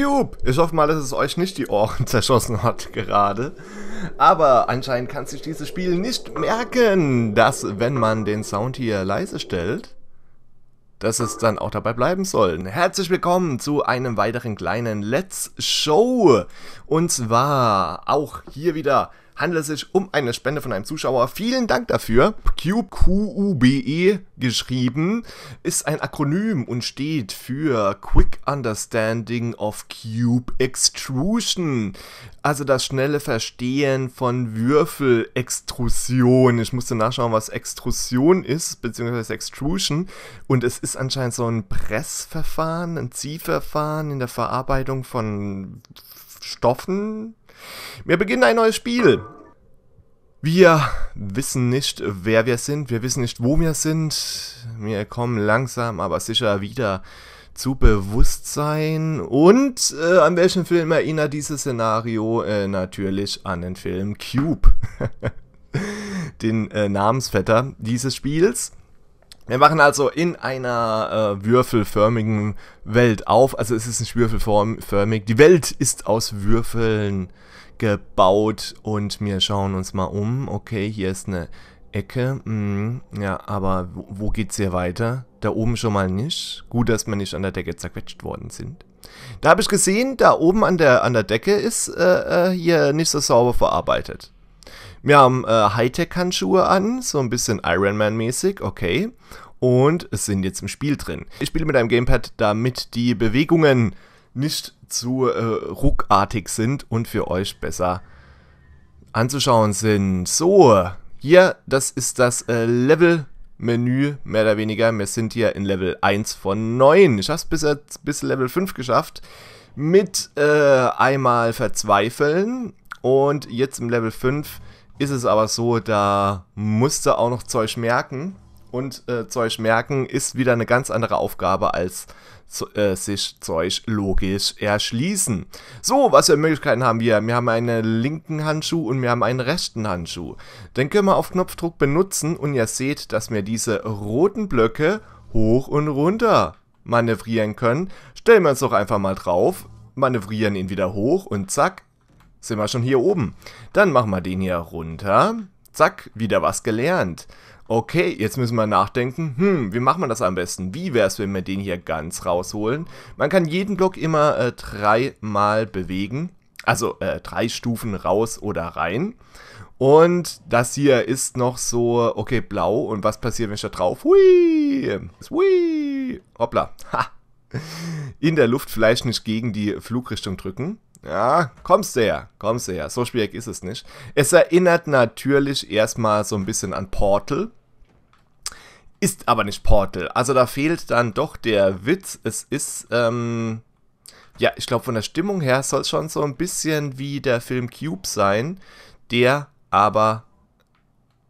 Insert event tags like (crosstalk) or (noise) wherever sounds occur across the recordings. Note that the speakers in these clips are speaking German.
Cube. Ich hoffe mal, dass es euch nicht die Ohren (laughs) zerschossen hat gerade. Aber anscheinend kann sich dieses Spiel nicht merken, dass wenn man den Sound hier leise stellt, dass es dann auch dabei bleiben soll. Herzlich willkommen zu einem weiteren kleinen Let's Show. Und zwar auch hier wieder handelt es sich um eine Spende von einem Zuschauer. Vielen Dank dafür. QQUBE geschrieben ist ein Akronym und steht für Quick Understanding of Cube Extrusion. Also das schnelle Verstehen von Würfelextrusion. Ich musste nachschauen, was Extrusion ist, beziehungsweise Extrusion. Und es ist anscheinend so ein Pressverfahren, ein Ziehverfahren in der Verarbeitung von Stoffen, wir beginnen ein neues Spiel. Wir wissen nicht, wer wir sind, wir wissen nicht, wo wir sind. Wir kommen langsam, aber sicher wieder zu Bewusstsein. Und äh, an welchen Film erinnert dieses Szenario? Äh, natürlich an den Film Cube, (laughs) den äh, Namensvetter dieses Spiels. Wir machen also in einer äh, würfelförmigen Welt auf. Also es ist nicht würfelförmig. Die Welt ist aus Würfeln gebaut und wir schauen uns mal um. Okay, hier ist eine Ecke. Hm, ja, aber wo, wo geht's hier weiter? Da oben schon mal nicht. Gut, dass wir nicht an der Decke zerquetscht worden sind. Da habe ich gesehen, da oben an der, an der Decke ist äh, äh, hier nicht so sauber verarbeitet. Wir haben äh, Hightech-Handschuhe an, so ein bisschen Iron Man-mäßig, okay. Und sind jetzt im Spiel drin. Ich spiele mit einem Gamepad, damit die Bewegungen nicht zu äh, ruckartig sind und für euch besser anzuschauen sind. So, hier, das ist das äh, Level-Menü, mehr oder weniger. Wir sind hier in Level 1 von 9. Ich habe es bis, bis Level 5 geschafft. Mit äh, einmal Verzweifeln. Und jetzt im Level 5 ist es aber so, da musst du auch noch Zeug merken und äh, Zeug merken ist wieder eine ganz andere Aufgabe als äh, sich Zeug logisch erschließen. So, was für Möglichkeiten haben wir? Wir haben einen linken Handschuh und wir haben einen rechten Handschuh. Den können wir auf Knopfdruck benutzen und ihr seht, dass wir diese roten Blöcke hoch und runter manövrieren können. Stellen wir uns doch einfach mal drauf, manövrieren ihn wieder hoch und zack, sind wir schon hier oben. Dann machen wir den hier runter. Zack, wieder was gelernt okay, jetzt müssen wir nachdenken, hm, wie macht man das am besten? Wie wäre es, wenn wir den hier ganz rausholen? Man kann jeden Block immer äh, dreimal bewegen, also äh, drei Stufen raus oder rein. Und das hier ist noch so, okay, blau. Und was passiert, wenn ich da drauf? Hui! Hui! Hoppla. Ha! In der Luft vielleicht nicht gegen die Flugrichtung drücken. Ja, kommst du her, kommst du her. So schwierig ist es nicht. Es erinnert natürlich erstmal so ein bisschen an Portal ist aber nicht Portal. Also da fehlt dann doch der Witz. Es ist, ähm, ja, ich glaube, von der Stimmung her soll es schon so ein bisschen wie der Film Cube sein, der aber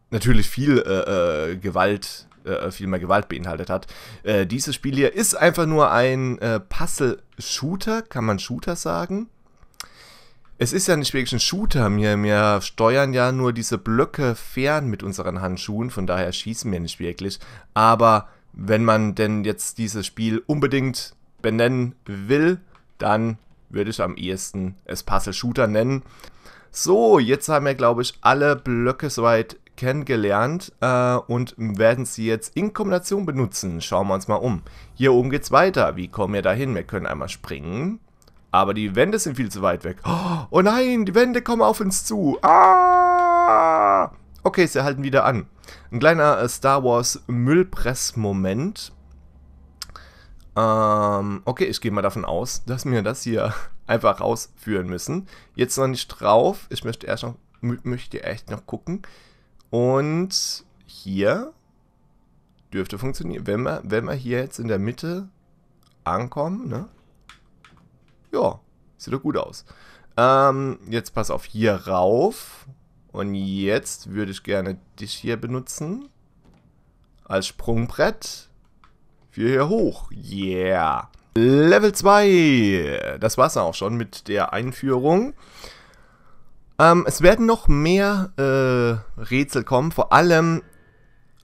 natürlich viel äh, äh, Gewalt, äh, äh viel mehr Gewalt beinhaltet hat. Äh, dieses Spiel hier ist einfach nur ein äh, Puzzle-Shooter, kann man Shooter sagen? Es ist ja nicht wirklich ein Shooter. Wir, wir steuern ja nur diese Blöcke fern mit unseren Handschuhen, von daher schießen wir nicht wirklich. Aber wenn man denn jetzt dieses Spiel unbedingt benennen will, dann würde ich am ehesten es Puzzle Shooter nennen. So, jetzt haben wir, glaube ich, alle Blöcke soweit kennengelernt äh, und werden sie jetzt in Kombination benutzen. Schauen wir uns mal um. Hier oben geht's weiter. Wie kommen wir da hin? Wir können einmal springen. Aber die Wände sind viel zu weit weg. Oh, oh nein, die Wände kommen auf uns zu. Ah! Okay, sie halten wieder an. Ein kleiner äh, Star Wars Müllpress-Moment. Ähm, okay, ich gehe mal davon aus, dass wir das hier (laughs) einfach rausführen müssen. Jetzt noch nicht drauf. Ich möchte erst noch, möchte echt noch gucken. Und hier dürfte funktionieren. Wenn wir, wenn wir hier jetzt in der Mitte ankommen, ne? ja, sieht doch gut aus. Ähm, jetzt pass auf, hier rauf. Und jetzt würde ich gerne dich hier benutzen. Als Sprungbrett. Für hier hoch. Yeah. Level 2. Das war es auch schon mit der Einführung. Ähm, es werden noch mehr äh, Rätsel kommen. Vor allem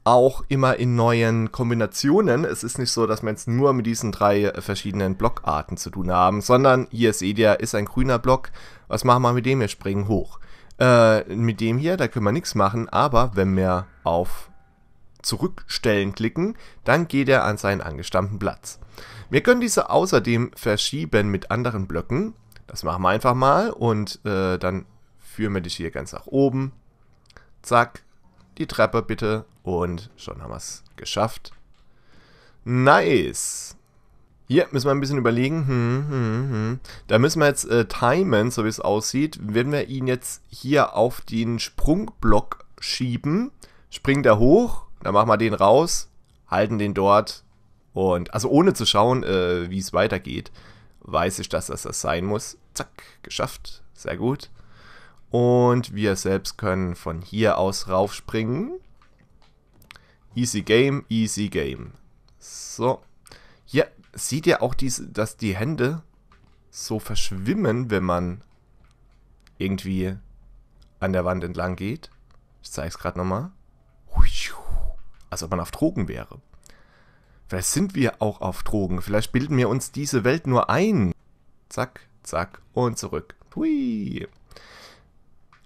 auch immer in neuen Kombinationen. Es ist nicht so, dass wir jetzt nur mit diesen drei verschiedenen Blockarten zu tun haben, sondern hier seht ihr, ist ein grüner Block. Was machen wir mit dem? Wir springen hoch. Äh, mit dem hier, da können wir nichts machen, aber wenn wir auf Zurückstellen klicken, dann geht er an seinen angestammten Platz. Wir können diese außerdem verschieben mit anderen Blöcken. Das machen wir einfach mal und äh, dann führen wir dich hier ganz nach oben. Zack, die Treppe bitte. Und schon haben wir es geschafft. Nice. Hier müssen wir ein bisschen überlegen. Hm, hm, hm. Da müssen wir jetzt äh, timen, so wie es aussieht. Wenn wir ihn jetzt hier auf den Sprungblock schieben, springt er hoch, dann machen wir den raus, halten den dort und, also ohne zu schauen, äh, wie es weitergeht, weiß ich, dass das das sein muss. Zack, geschafft. Sehr gut. Und wir selbst können von hier aus raufspringen. Easy Game, easy Game. So. Ja, seht ihr auch, diese, dass die Hände so verschwimmen, wenn man irgendwie an der Wand entlang geht? Ich zeige es gerade nochmal. Als ob man auf Drogen wäre. Vielleicht sind wir auch auf Drogen. Vielleicht bilden wir uns diese Welt nur ein. Zack, zack und zurück. Hui.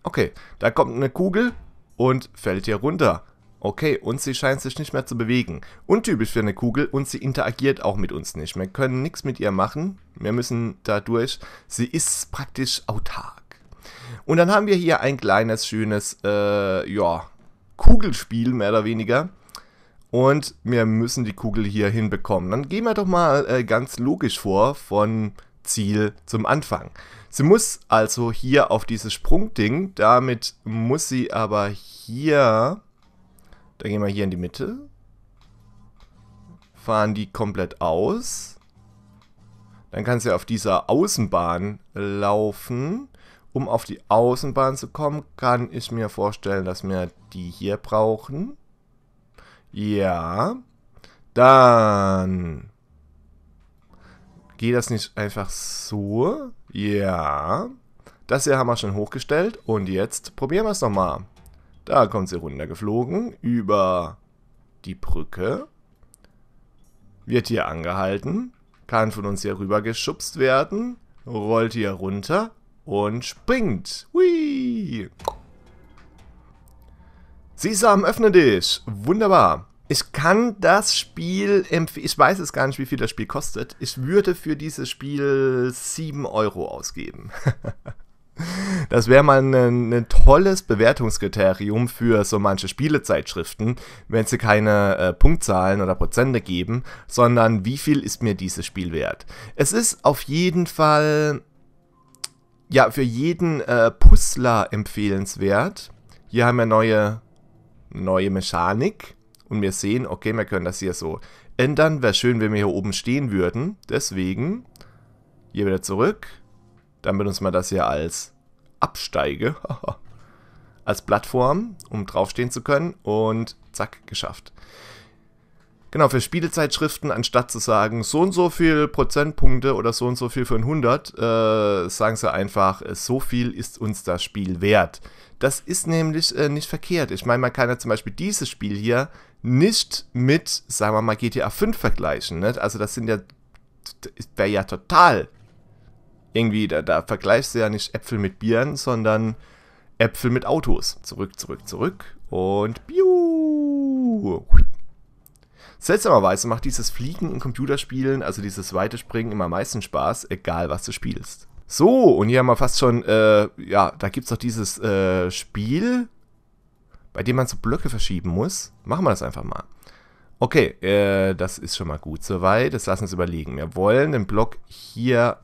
Okay, da kommt eine Kugel und fällt hier runter. Okay, und sie scheint sich nicht mehr zu bewegen. Untypisch für eine Kugel und sie interagiert auch mit uns nicht. Wir können nichts mit ihr machen. Wir müssen da durch. Sie ist praktisch autark. Und dann haben wir hier ein kleines, schönes, äh, ja, Kugelspiel mehr oder weniger. Und wir müssen die Kugel hier hinbekommen. Dann gehen wir doch mal äh, ganz logisch vor von Ziel zum Anfang. Sie muss also hier auf dieses Sprungding, damit muss sie aber hier, da gehen wir hier in die Mitte, fahren die komplett aus. Dann kann sie auf dieser Außenbahn laufen. Um auf die Außenbahn zu kommen, kann ich mir vorstellen, dass wir die hier brauchen. Ja. Dann Geht das nicht einfach so? Ja. Das hier haben wir schon hochgestellt und jetzt probieren wir es nochmal. Da kommt sie runtergeflogen über die Brücke. Wird hier angehalten. Kann von uns hier rüber geschubst werden. Rollt hier runter und springt. Hui! Sesam, öffne dich! Wunderbar. Ich kann das Spiel empfehlen. Ich weiß es gar nicht, wie viel das Spiel kostet. Ich würde für dieses Spiel 7 Euro ausgeben. (laughs) Das wäre mal ein, ne, ne ein, tolles Bewertungskriterium für so manche Spielezeitschriften, wenn sie keine äh, Punktzahlen oder Prozente geben, sondern wie viel ist mir dieses Spiel wert. Es ist auf jeden Fall ja für jeden äh, Puzzler empfehlenswert. Hier haben wir neue, neue Mechanik und wir sehen, okay, wir können das hier so ändern. Wäre schön, wenn wir hier oben stehen würden. Deswegen hier wieder zurück. Dann benutzen wir das hier als Absteige, (laughs) als Plattform, um draufstehen zu können. Und zack, geschafft. Genau, für Spielezeitschriften, anstatt zu sagen, so und so viel Prozentpunkte oder so und so viel für ein 100, äh, sagen sie einfach, äh, so viel ist uns das Spiel wert. Das ist nämlich äh, nicht verkehrt. Ich meine, man kann ja zum Beispiel dieses Spiel hier nicht mit, sagen wir mal, GTA 5 vergleichen. Nicht? Also das sind ja, wäre ja total irgendwie, da, da vergleichst du ja nicht Äpfel mit Bieren, sondern Äpfel mit Autos. Zurück, zurück, zurück und biu. Seltsamerweise macht dieses Fliegen in Computerspielen, also dieses Weitespringen, immer am meisten Spaß, egal was du spielst. So, und hier haben wir fast schon, äh, ja, da gibt es doch dieses äh, Spiel, bei dem man so Blöcke verschieben muss. Machen wir das einfach mal. Okay, äh, das ist schon mal gut soweit. Das lassen wir uns überlegen. Wir wollen den Block hier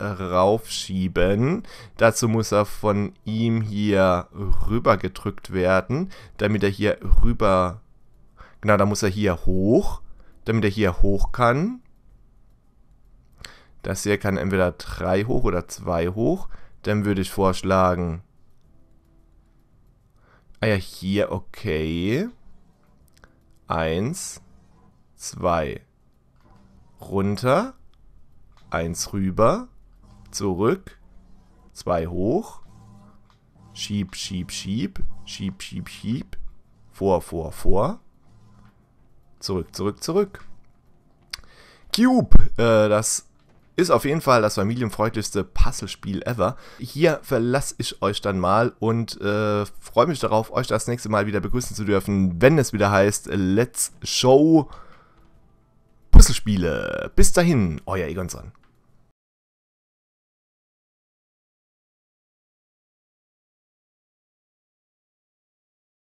raufschieben. Dazu muss er von ihm hier rüber gedrückt werden, damit er hier rüber... Genau, da muss er hier hoch, damit er hier hoch kann. Das hier kann entweder 3 hoch oder 2 hoch. Dann würde ich vorschlagen, Ah ja, hier, okay. Eins, zwei. Runter. Eins rüber. Zurück. Zwei hoch. Schieb, schieb, schieb. Schieb, schieb, schieb. Vor, vor, vor. Zurück, zurück, zurück. Cube, äh, das ist auf jeden Fall das familienfreundlichste Puzzlespiel ever. Hier verlasse ich euch dann mal und äh, freue mich darauf, euch das nächste Mal wieder begrüßen zu dürfen, wenn es wieder heißt Let's Show Puzzlespiele. Bis dahin, euer Egonson.